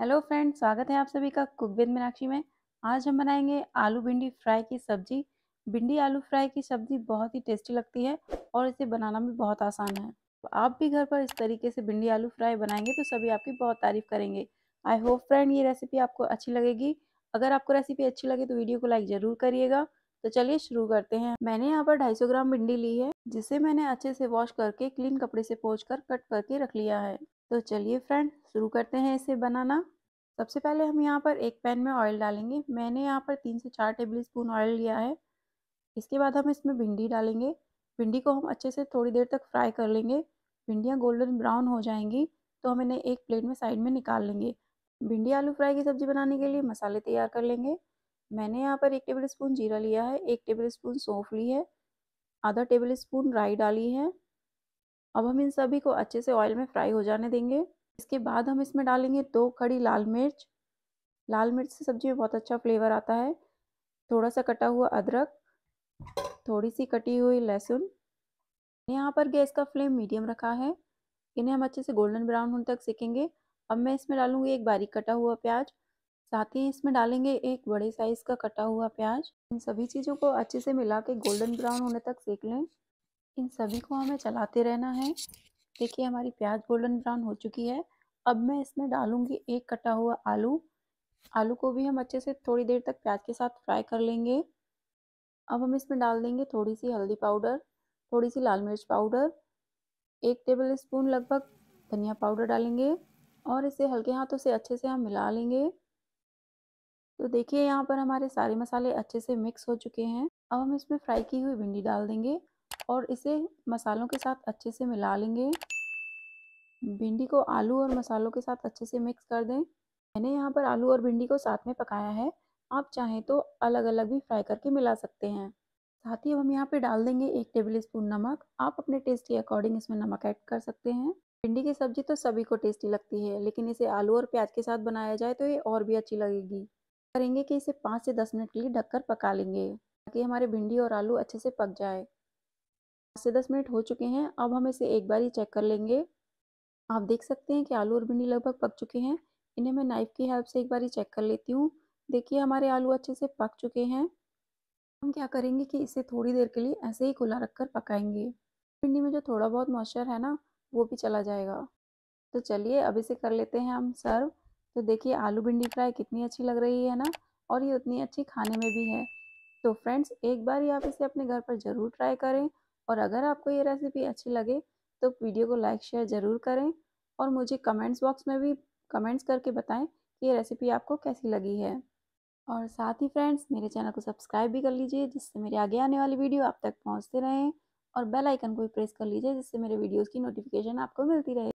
hello friend स्वागत है आप सभी का कुक विद मीनाक्षी में आज हम बनाएंगे आलू भिंडी फ्राई की सब्जी भिंडी आलू फ्राई की सब्जी बहुत ही टेस्टी लगती है और इसे बनाना भी बहुत आसान है तो आप भी घर पर इस तरीके से भिंडी आलू फ्राई बनाएंगे तो सभी आपकी बहुत तारीफ करेंगे आई होप फ्रेंड ये रेसिपी आपको अच्छी लगेगी अगर आपको रेसिपी अच्छी लगे तो वीडियो को लाइक ज़रूर करिएगा तो चलिए शुरू करते हैं मैंने यहाँ पर 250 ग्राम भिंडी ली है जिसे मैंने अच्छे से वॉश करके क्लीन कपड़े से पोंछ कर कट करके रख लिया है तो चलिए फ्रेंड शुरू करते हैं इसे बनाना सबसे पहले हम यहाँ पर एक पैन में ऑयल डालेंगे मैंने यहाँ पर तीन से चार टेबल स्पून ऑयल लिया है इसके बाद हम इसमें भिंडी डालेंगे भिंडी को हम अच्छे से थोड़ी देर तक फ्राई कर लेंगे भिंडियाँ गोल्डन ब्राउन हो जाएंगी तो हम इन्हें एक प्लेट में साइड में निकाल लेंगे भिंडी आलू फ्राई की सब्जी बनाने के लिए मसाले तैयार कर लेंगे मैंने यहाँ पर एक टेबल स्पून जीरा लिया है एक टेबल स्पून सौंफ ली है आधा टेबल स्पून राई डाली है अब हम इन सभी को अच्छे से ऑयल में फ्राई हो जाने देंगे इसके बाद हम इसमें डालेंगे दो खड़ी लाल मिर्च लाल मिर्च से सब्जी में बहुत अच्छा फ्लेवर आता है थोड़ा सा कटा हुआ अदरक थोड़ी सी कटी हुई लहसुन यहाँ पर गैस का फ्लेम मीडियम रखा है इन्हें हम अच्छे से गोल्डन ब्राउन होने तक सेकेंगे अब मैं इसमें डालूंगी एक बारीक कटा हुआ प्याज साथ ही इसमें डालेंगे एक बड़े साइज का कटा हुआ प्याज इन सभी चीज़ों को अच्छे से मिला के गोल्डन ब्राउन होने तक सेक लें इन सभी को हमें चलाते रहना है देखिए हमारी प्याज गोल्डन ब्राउन हो चुकी है अब मैं इसमें डालूंगी एक कटा हुआ आलू आलू को भी हम अच्छे से थोड़ी देर तक प्याज के साथ फ्राई कर लेंगे अब हम इसमें डाल देंगे थोड़ी सी हल्दी पाउडर थोड़ी सी लाल मिर्च पाउडर एक टेबल स्पून लगभग धनिया पाउडर डालेंगे और इसे हल्के हाथों से अच्छे से हम मिला लेंगे तो देखिए यहाँ पर हमारे सारे मसाले अच्छे से मिक्स हो चुके हैं अब हम इसमें फ्राई की हुई भिंडी डाल देंगे और इसे मसालों के साथ अच्छे से मिला लेंगे भिंडी को आलू और मसालों के साथ अच्छे से मिक्स कर दें मैंने यहाँ पर आलू और भिंडी को साथ में पकाया है आप चाहें तो अलग अलग भी फ्राई करके मिला सकते हैं साथ ही अब हम यहाँ पे डाल देंगे एक टेबल स्पून नमक आप अपने टेस्ट के अकॉर्डिंग इसमें नमक ऐड कर सकते हैं भिंडी की सब्जी तो सभी को टेस्टी लगती है लेकिन इसे आलू और प्याज के साथ बनाया जाए तो ये और भी अच्छी लगेगी करेंगे कि इसे पाँच से दस मिनट के लिए ढककर पका लेंगे ताकि हमारे भिंडी और आलू अच्छे से पक जाए से दस मिनट हो चुके हैं अब हम इसे एक बार ही चेक कर लेंगे आप देख सकते हैं कि आलू और भिंडी लगभग पक चुके हैं इन्हें मैं नाइफ़ की हेल्प से एक बार ही चेक कर लेती हूँ देखिए हमारे आलू अच्छे से पक चुके हैं हम क्या करेंगे कि इसे थोड़ी देर के लिए ऐसे ही खुला रख कर पकाएंगे भिंडी में जो थोड़ा बहुत मॉइस्चर है ना वो भी चला जाएगा तो चलिए अब इसे कर लेते हैं हम सर्व तो देखिए आलू भिंडी फ्राई कितनी अच्छी लग रही है ना और ये उतनी अच्छी खाने में भी है तो फ्रेंड्स एक बार ही आप इसे अपने घर पर ज़रूर ट्राई करें और अगर आपको ये रेसिपी अच्छी लगे तो वीडियो को लाइक शेयर ज़रूर करें और मुझे कमेंट्स बॉक्स में भी कमेंट्स करके बताएं कि ये रेसिपी आपको कैसी लगी है और साथ ही फ्रेंड्स मेरे चैनल को सब्सक्राइब भी कर लीजिए जिससे मेरे आगे आने वाली वीडियो आप तक पहुँचते रहें और बेलाइकन को भी प्रेस कर लीजिए जिससे मेरे वीडियोज़ की नोटिफिकेशन आपको मिलती रहे